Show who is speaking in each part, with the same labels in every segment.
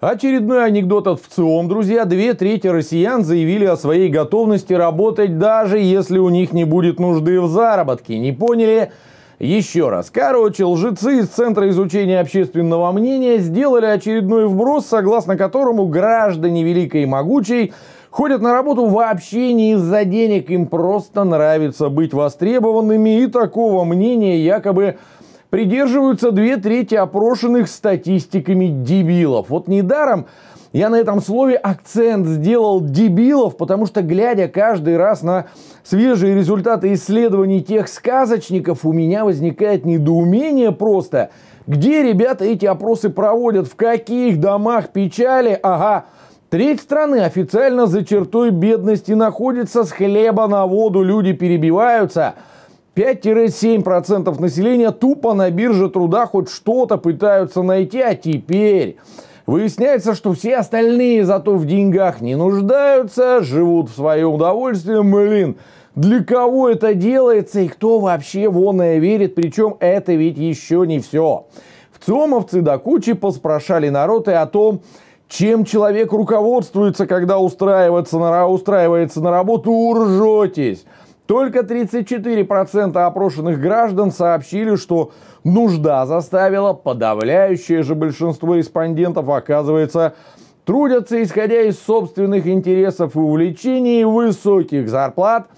Speaker 1: Очередной анекдот от ВЦИОМ, друзья. Две трети россиян заявили о своей готовности работать, даже если у них не будет нужды в заработке. Не поняли? Еще раз. Короче, лжецы из Центра изучения общественного мнения сделали очередной вброс, согласно которому граждане Великой и Могучей ходят на работу вообще не из-за денег, им просто нравится быть востребованными, и такого мнения якобы придерживаются две трети опрошенных статистиками дебилов. Вот недаром я на этом слове акцент сделал дебилов, потому что, глядя каждый раз на свежие результаты исследований тех сказочников, у меня возникает недоумение просто. Где ребята эти опросы проводят? В каких домах печали? Ага, Треть страны официально за чертой бедности находится с хлеба на воду, люди перебиваются – 5-7% населения тупо на бирже труда хоть что-то пытаются найти, а теперь... Выясняется, что все остальные зато в деньгах не нуждаются, живут в свое удовольствие. Блин, для кого это делается и кто вообще в оное верит? Причем это ведь еще не все. В ЦИОМовцы до кучи поспрашали народ и о том, чем человек руководствуется, когда устраивается на, устраивается на работу, уржетесь. Только 34% опрошенных граждан сообщили, что нужда заставила подавляющее же большинство респондентов, оказывается, трудятся, исходя из собственных интересов и увлечений, высоких зарплат.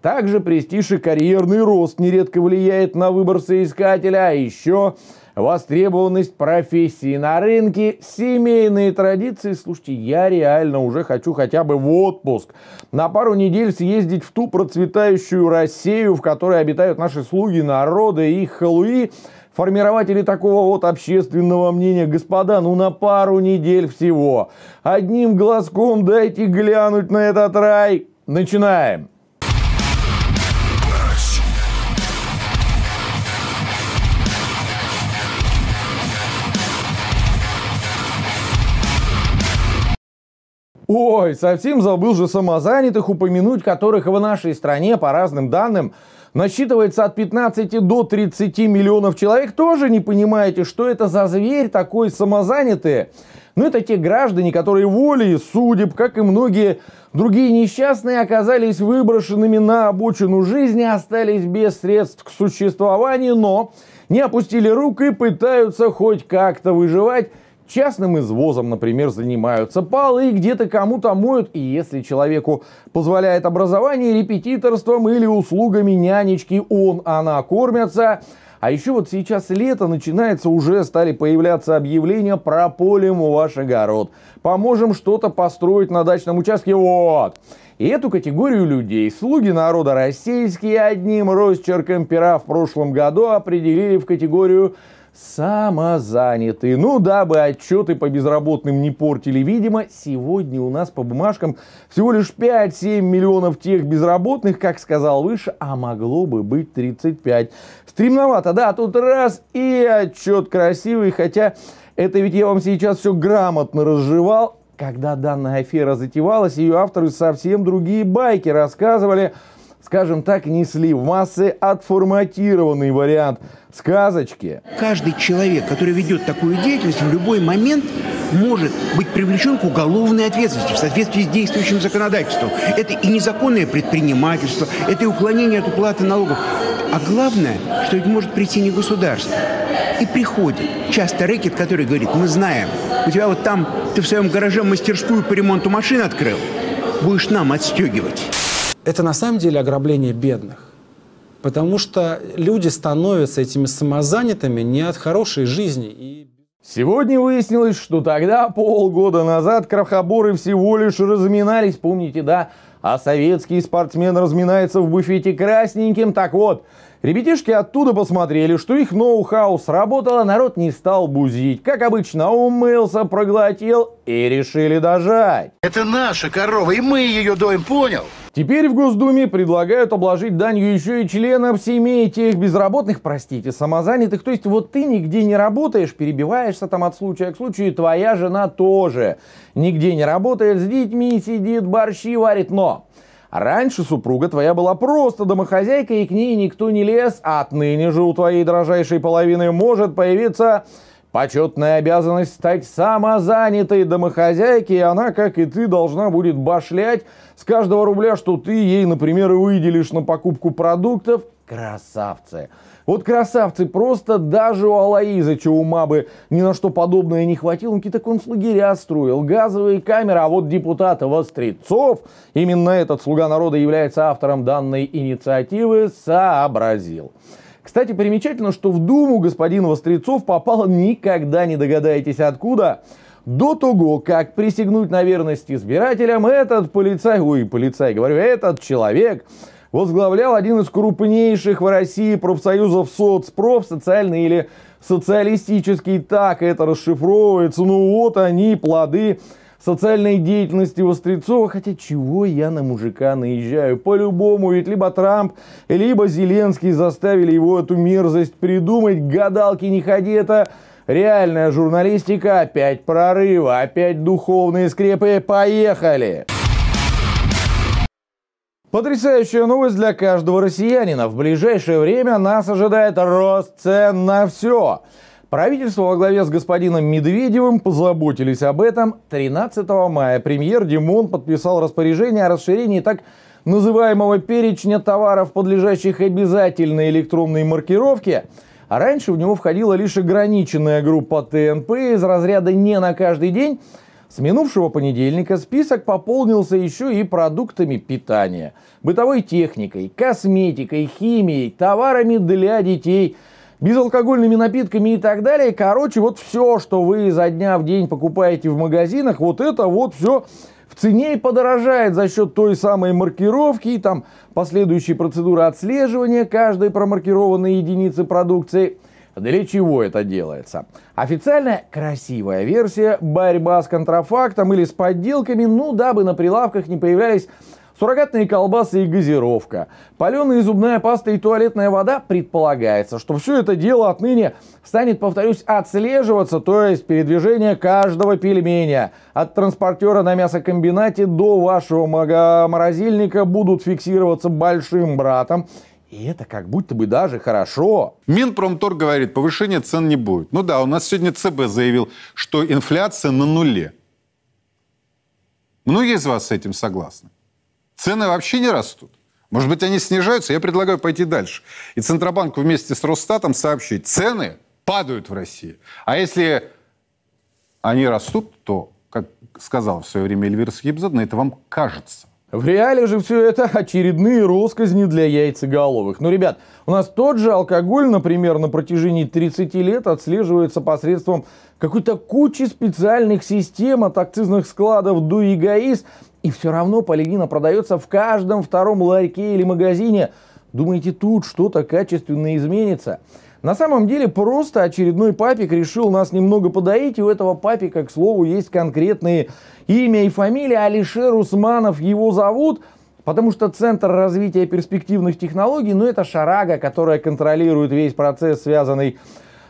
Speaker 1: Также престиж и карьерный рост нередко влияет на выбор соискателя, а еще востребованность профессии на рынке, семейные традиции. Слушайте, я реально уже хочу хотя бы в отпуск. На пару недель съездить в ту процветающую Россию, в которой обитают наши слуги народа и их халуи. Формирователи такого вот общественного мнения, господа, ну на пару недель всего. Одним глазком дайте глянуть на этот рай. Начинаем. Ой, совсем забыл же самозанятых упомянуть, которых в нашей стране, по разным данным, насчитывается от 15 до 30 миллионов человек. Тоже не понимаете, что это за зверь такой самозанятый? Ну, это те граждане, которые волей судеб, как и многие другие несчастные, оказались выброшенными на обочину жизни, остались без средств к существованию, но не опустили рук и пытаются хоть как-то выживать Частным извозом, например, занимаются, полы где-то кому-то моют, и если человеку позволяет образование репетиторством или услугами нянечки, он, она кормятся. А еще вот сейчас лето начинается, уже стали появляться объявления про полем у ваш огород. Поможем что-то построить на дачном участке. Вот. И эту категорию людей слуги народа российские одним росчерком пера в прошлом году определили в категорию самозанятые. Ну, дабы отчеты по безработным не портили, видимо, сегодня у нас по бумажкам всего лишь 5-7 миллионов тех безработных, как сказал выше, а могло бы быть 35. Стремновато, да, тут раз и отчет красивый, хотя это ведь я вам сейчас все грамотно разжевал. Когда данная афера затевалась, ее авторы совсем другие байки рассказывали – скажем так, несли в массы отформатированный вариант сказочки. Каждый человек, который ведет такую деятельность, в любой момент может быть привлечен к уголовной ответственности в соответствии с действующим законодательством. Это и незаконное предпринимательство, это и уклонение от уплаты налогов. А главное, что это может прийти не государство. И приходит часто рэкет, который говорит, мы знаем, у тебя вот там, ты в своем гараже мастерскую по ремонту машин открыл, будешь нам отстегивать это на самом деле ограбление бедных. Потому что люди становятся этими самозанятыми не от хорошей жизни. И... Сегодня выяснилось, что тогда, полгода назад, крахоборы всего лишь разминались. Помните, да? А советский спортсмен разминается в буфете красненьким. Так вот, ребятишки оттуда посмотрели, что их ноу-хау сработало, народ не стал бузить. Как обычно, умылся, проглотил и решили дожать. Это наша корова, и мы ее доим, понял? Теперь в Госдуме предлагают обложить данью еще и членов семей тех безработных, простите, самозанятых. То есть вот ты нигде не работаешь, перебиваешься там от случая к случаю, и твоя жена тоже нигде не работает, с детьми сидит, борщи варит, но... Раньше супруга твоя была просто домохозяйкой, и к ней никто не лез, а отныне же у твоей дрожайшей половины может появиться Почетная обязанность стать самозанятой домохозяйки, и она, как и ты, должна будет башлять с каждого рубля, что ты ей, например, выделишь на покупку продуктов. Красавцы! Вот красавцы, просто даже у чего ума бы ни на что подобное не хватило. Он какие-то концлагеря строил, газовые камеры, а вот депутата Вострецов, именно этот слуга народа является автором данной инициативы, сообразил. Кстати, примечательно, что в Думу господин Вострецов попал никогда не догадаетесь откуда. До того, как присягнуть на верность избирателям, этот полицай, ой, полицай, говорю, этот человек возглавлял один из крупнейших в России профсоюзов соцпроф, социальный или социалистический, так это расшифровывается, ну вот они, плоды социальной деятельности Вострецова, хотя чего я на мужика наезжаю? По-любому, ведь либо Трамп, либо Зеленский заставили его эту мерзость придумать, гадалки не ходи, это реальная журналистика, опять прорыва, опять духовные скрепы, поехали! Потрясающая новость для каждого россиянина. В ближайшее время нас ожидает рост цен на все. Правительство во главе с господином Медведевым позаботились об этом. 13 мая премьер Димон подписал распоряжение о расширении так называемого перечня товаров, подлежащих обязательной электронной маркировке. А раньше в него входила лишь ограниченная группа ТНП из разряда «не на каждый день». С минувшего понедельника список пополнился еще и продуктами питания, бытовой техникой, косметикой, химией, товарами для детей – безалкогольными напитками и так далее. Короче, вот все, что вы изо дня в день покупаете в магазинах, вот это вот все в цене и подорожает за счет той самой маркировки и там последующей процедуры отслеживания каждой промаркированной единицы продукции. Для чего это делается? Официально красивая версия – борьба с контрафактом или с подделками, ну, дабы на прилавках не появлялись Суррогатные колбасы и газировка. Паленая зубная паста и туалетная вода предполагается, что все это дело отныне станет, повторюсь, отслеживаться, то есть передвижение каждого пельменя. От транспортера на мясокомбинате до вашего морозильника будут фиксироваться большим братом и это как будто бы даже хорошо. Минпромтор говорит, повышения цен не будет. Ну да, у нас сегодня ЦБ заявил, что инфляция на нуле. Многие из вас с этим согласны? Цены вообще не растут. Может быть, они снижаются? Я предлагаю пойти дальше. И Центробанку вместе с Росстатом сообщить, цены падают в России. А если они растут, то, как сказал в свое время Эльвир Схибзадна, это вам кажется. В реале же все это очередные росказни для яйцеголовых. Но, ну, ребят, у нас тот же алкоголь, например, на протяжении 30 лет отслеживается посредством какой-то кучи специальных систем от акцизных складов до эгоиз, и все равно полигина продается в каждом втором ларьке или магазине. Думаете, тут что-то качественно изменится? На самом деле просто очередной папик решил нас немного подоить, и у этого папика, к слову, есть конкретные имя и фамилия. Алишер Усманов его зовут, потому что Центр развития перспективных технологий, ну это шарага, которая контролирует весь процесс, связанный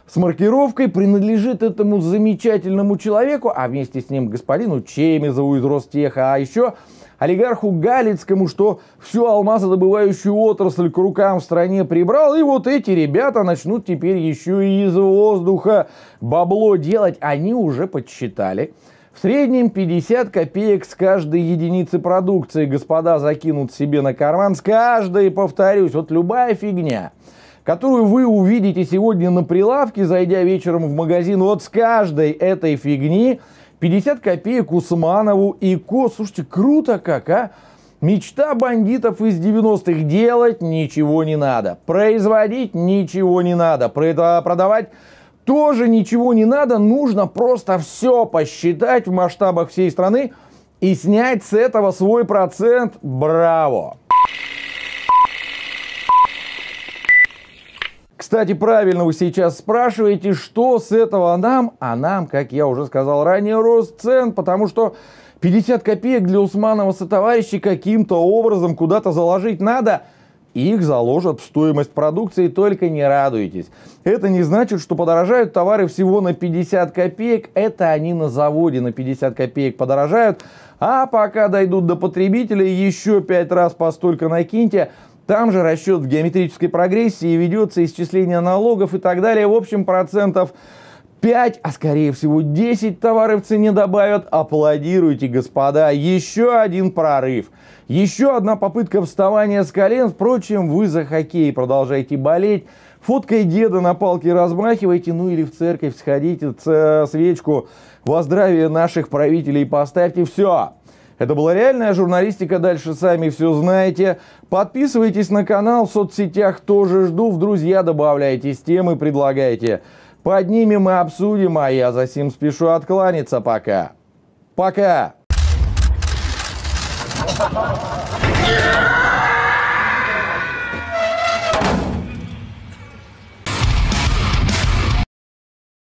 Speaker 1: с маркировкой, принадлежит этому замечательному человеку, а вместе с ним господину Чемизову из Ростеха, а еще олигарху Галицкому, что всю алмазодобывающую отрасль к рукам в стране прибрал, и вот эти ребята начнут теперь еще и из воздуха бабло делать, они уже подсчитали. В среднем 50 копеек с каждой единицы продукции господа закинут себе на карман с каждой, повторюсь, вот любая фигня которую вы увидите сегодня на прилавке, зайдя вечером в магазин, вот с каждой этой фигни – 50 копеек Усманову и Ко. Слушайте, круто как, а? Мечта бандитов из 90-х делать ничего не надо. Производить ничего не надо. Продавать тоже ничего не надо. Нужно просто все посчитать в масштабах всей страны и снять с этого свой процент. Браво! Кстати, правильно вы сейчас спрашиваете, что с этого а нам? А нам, как я уже сказал ранее, рост цен, потому что 50 копеек для Усманова сотоварищей каким-то образом куда-то заложить надо – их заложат в стоимость продукции, только не радуйтесь. Это не значит, что подорожают товары всего на 50 копеек, это они на заводе на 50 копеек подорожают, а пока дойдут до потребителя, еще 5 раз постолько накиньте, там же расчет в геометрической прогрессии ведется исчисление налогов и так далее. В общем, процентов 5, а скорее всего 10 товары в цене добавят. Аплодируйте, господа. Еще один прорыв. Еще одна попытка вставания с колен. Впрочем, вы за хоккей продолжаете болеть. Фоткой деда на палке размахивайте, ну или в церковь сходите, свечку во здравие наших правителей поставьте. Все, это была реальная журналистика, дальше сами все знаете. Подписывайтесь на канал, в соцсетях тоже жду, в друзья добавляйтесь, темы предлагайте. Поднимем и обсудим, а я за сим спешу откланяться пока. Пока! Ha ha ha!